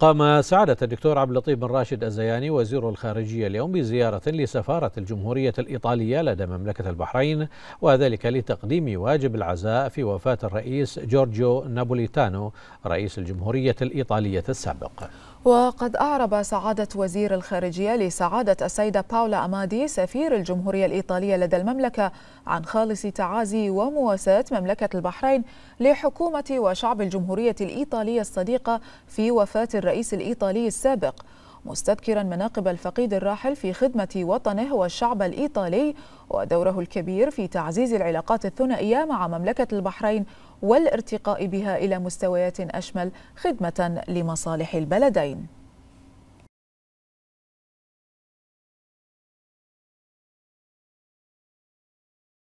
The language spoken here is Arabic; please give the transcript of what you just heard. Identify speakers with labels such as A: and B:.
A: قام سعادة الدكتور عبد اللطيف بن راشد الزياني وزير الخارجية اليوم بزيارة لسفارة الجمهورية الإيطالية لدى مملكة البحرين وذلك لتقديم واجب العزاء في وفاة الرئيس جورجيو نابوليتانو رئيس الجمهورية الإيطالية السابق
B: وقد أعرب سعادة وزير الخارجية لسعادة السيدة باولا أمادي سفير الجمهورية الإيطالية لدى المملكة عن خالص تعازي ومواساة مملكة البحرين لحكومة وشعب الجمهورية الإيطالية الصديقة في وفاة الرئيس الإيطالي السابق مستذكرا مناقب الفقيد الراحل في خدمة وطنه والشعب الإيطالي ودوره الكبير في تعزيز العلاقات الثنائية مع مملكة البحرين والارتقاء بها إلى مستويات أشمل خدمة لمصالح البلدين